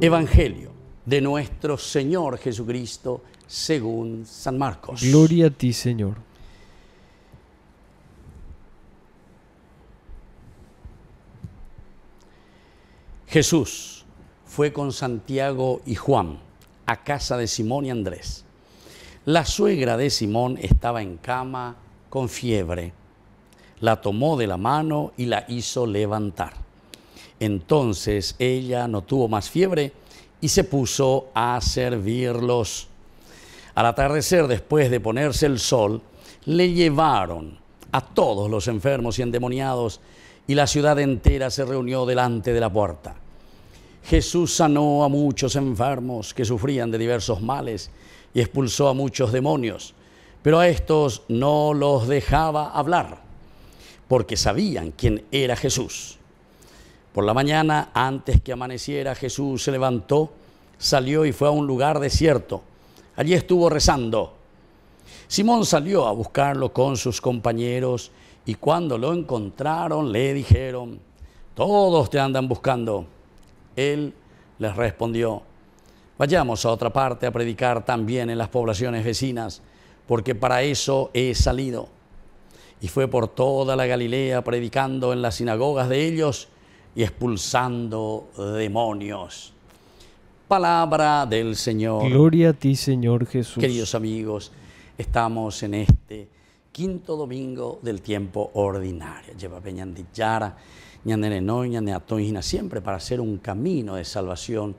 Evangelio de nuestro Señor Jesucristo según San Marcos. Gloria a ti, Señor. Jesús fue con Santiago y Juan a casa de Simón y Andrés. La suegra de Simón estaba en cama con fiebre. La tomó de la mano y la hizo levantar entonces ella no tuvo más fiebre y se puso a servirlos. Al atardecer, después de ponerse el sol, le llevaron a todos los enfermos y endemoniados y la ciudad entera se reunió delante de la puerta. Jesús sanó a muchos enfermos que sufrían de diversos males y expulsó a muchos demonios, pero a estos no los dejaba hablar, porque sabían quién era Jesús. Por la mañana, antes que amaneciera, Jesús se levantó, salió y fue a un lugar desierto. Allí estuvo rezando. Simón salió a buscarlo con sus compañeros y cuando lo encontraron le dijeron, todos te andan buscando. Él les respondió, vayamos a otra parte a predicar también en las poblaciones vecinas, porque para eso he salido. Y fue por toda la Galilea predicando en las sinagogas de ellos y expulsando demonios. Palabra del Señor. Gloria a ti, Señor Jesús. Queridos amigos, estamos en este quinto domingo del tiempo ordinario. Lleva Peñandillara, Ñanderenoy, Ñaneatoina, siempre para hacer un camino de salvación,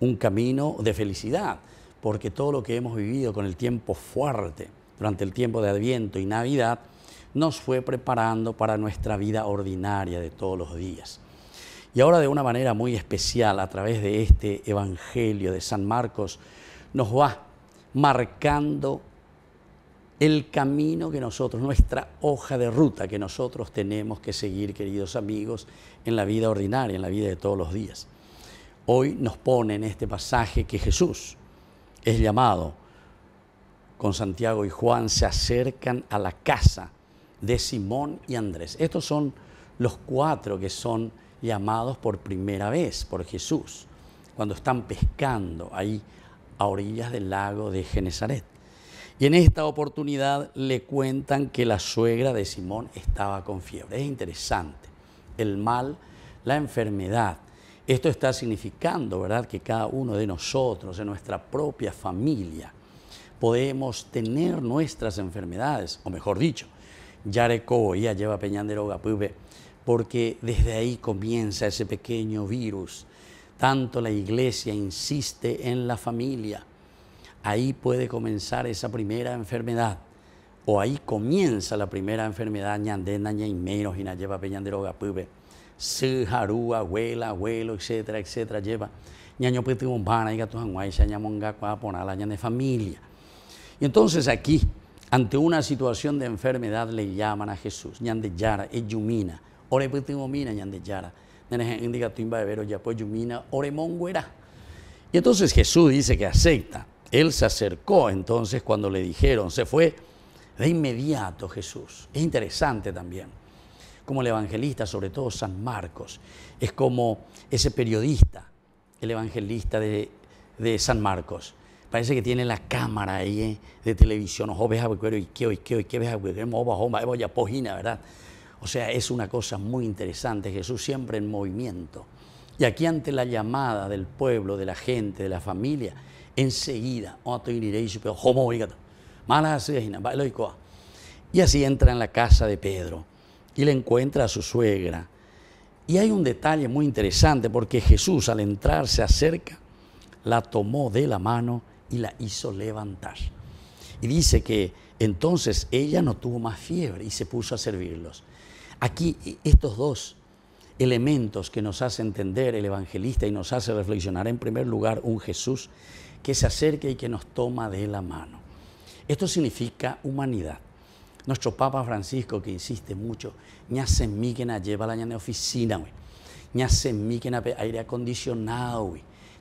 un camino de felicidad, porque todo lo que hemos vivido con el tiempo fuerte, durante el tiempo de Adviento y Navidad, nos fue preparando para nuestra vida ordinaria de todos los días. Y ahora de una manera muy especial, a través de este Evangelio de San Marcos, nos va marcando el camino que nosotros, nuestra hoja de ruta que nosotros tenemos que seguir, queridos amigos, en la vida ordinaria, en la vida de todos los días. Hoy nos pone en este pasaje que Jesús es llamado con Santiago y Juan, se acercan a la casa de Simón y Andrés. Estos son los cuatro que son llamados por primera vez por Jesús, cuando están pescando ahí a orillas del lago de Genezaret. Y en esta oportunidad le cuentan que la suegra de Simón estaba con fiebre. Es interesante. El mal, la enfermedad. Esto está significando, ¿verdad?, que cada uno de nosotros, en nuestra propia familia, podemos tener nuestras enfermedades, o mejor dicho, Yareco, ya lleva Peñandero, pues porque desde ahí comienza ese pequeño virus. Tanto la iglesia insiste en la familia. Ahí puede comenzar esa primera enfermedad. O ahí comienza la primera enfermedad, ñandena, entonces lleva peñandero, gapube, situación abuela, abuelo, etcétera, etcétera, lleva, ñaño y familia. Y entonces aquí, ante una situación de enfermedad, le llaman a Jesús, ñande yara, eyumina, ore mina yandeyara, pues, yumina, ore Y entonces Jesús dice que acepta. Él se acercó entonces cuando le dijeron, se fue de inmediato Jesús. Es interesante también, como el evangelista, sobre todo San Marcos, es como ese periodista, el evangelista de, de San Marcos. Parece que tiene la cámara ahí eh, de televisión, ojo, ves a y qué, y qué, y qué, ves a pues, ¿verdad? O sea, es una cosa muy interesante, Jesús siempre en movimiento. Y aquí ante la llamada del pueblo, de la gente, de la familia, enseguida, oh, y así entra en la casa de Pedro y le encuentra a su suegra. Y hay un detalle muy interesante porque Jesús al entrar se acerca, la tomó de la mano y la hizo levantar. Y dice que entonces ella no tuvo más fiebre y se puso a servirlos. Aquí e, estos dos elementos que nos hace entender el evangelista y nos hace reflexionar en primer lugar un Jesús que se acerca y que nos toma de la mano. Esto significa humanidad. Nuestro Papa Francisco, que insiste mucho, ñase se que lleva la ña oficina, ñase se mí que aire acondicionado,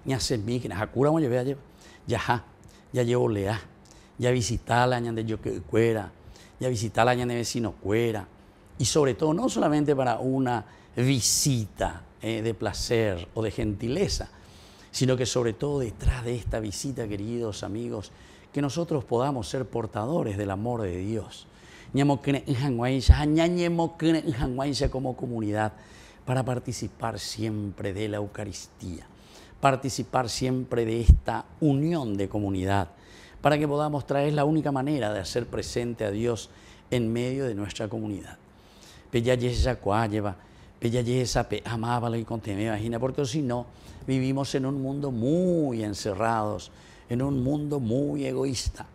Ñase se mí que na jacura ya ya llevo lea ya visitar al ñan de Yoquecuera, ya visitar al de Vecino Cuera, y sobre todo no solamente para una visita eh, de placer o de gentileza, sino que sobre todo detrás de esta visita, queridos amigos, que nosotros podamos ser portadores del amor de Dios. Como comunidad, para participar siempre de la Eucaristía, participar siempre de esta unión de comunidad, para que podamos traer la única manera de hacer presente a Dios en medio de nuestra comunidad. Pella lleva, y porque si no, vivimos en un mundo muy encerrados, en un mundo muy egoísta.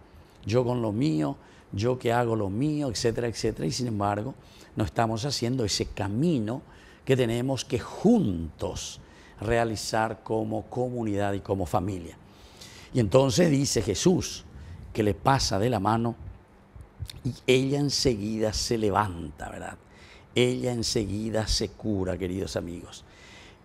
Yo con lo mío, yo que hago lo mío, etcétera, etcétera, y sin embargo, no estamos haciendo ese camino que tenemos que juntos realizar como comunidad y como familia. Y entonces dice Jesús que le pasa de la mano y ella enseguida se levanta, ¿verdad? Ella enseguida se cura, queridos amigos.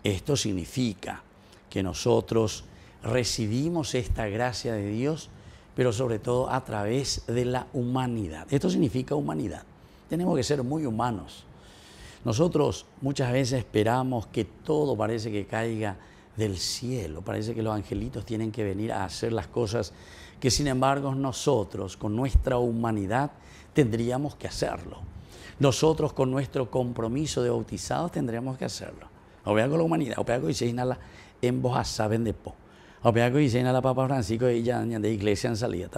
Esto significa que nosotros recibimos esta gracia de Dios, pero sobre todo a través de la humanidad. Esto significa humanidad. Tenemos que ser muy humanos. Nosotros muchas veces esperamos que todo parece que caiga del cielo. Parece que los angelitos tienen que venir a hacer las cosas que sin embargo nosotros, con nuestra humanidad, tendríamos que hacerlo. Nosotros con nuestro compromiso de bautizados tendríamos que hacerlo. con la humanidad, obeago y la en voz saben de po. la Papa Francisco y ya de iglesia en salida,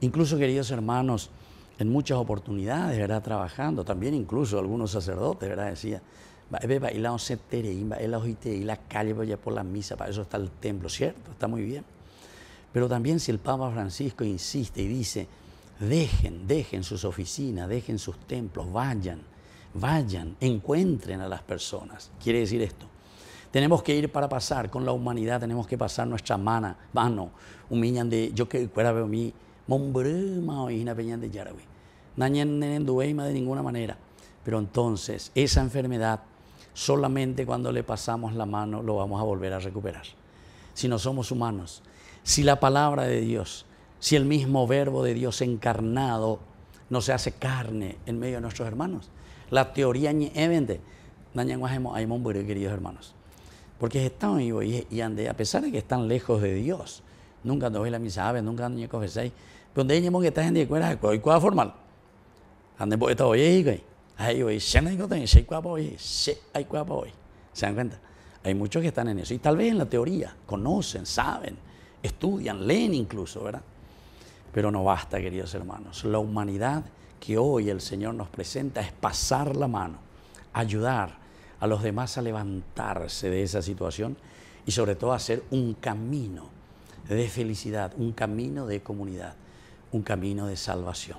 Incluso, queridos hermanos, en muchas oportunidades, ¿verdad? Trabajando, también incluso algunos sacerdotes, ¿verdad? Decía, Debe bailar un a ir la calle, vaya por la misa, para eso está el templo, ¿cierto? Está muy bien. Pero también si el Papa Francisco insiste y dice, dejen, dejen sus oficinas, dejen sus templos, vayan, vayan, encuentren a las personas. Quiere decir esto. Tenemos que ir para pasar con la humanidad, tenemos que pasar nuestra mano, mano, humillan de, yo que fuera veo mi, mombruma o peñan de Yarawi. Nañen de ninguna manera. Pero entonces, esa enfermedad solamente cuando le pasamos la mano lo vamos a volver a recuperar. Si no somos humanos, si la palabra de Dios, si el mismo verbo de Dios encarnado no se hace carne en medio de nuestros hermanos. La teoría ñevende, eh, queridos hermanos. Porque están vivos y ande, a pesar de que están lejos de Dios, nunca ve la misa, nunca ando a Pero donde que estás en formal. Ande, hoy, pues, ¿Se dan cuenta? Hay muchos que están en eso. Y tal vez en la teoría, conocen, saben, estudian, leen incluso, ¿verdad? Pero no basta, queridos hermanos. La humanidad que hoy el Señor nos presenta es pasar la mano, ayudar a los demás a levantarse de esa situación y sobre todo hacer un camino de felicidad, un camino de comunidad, un camino de salvación.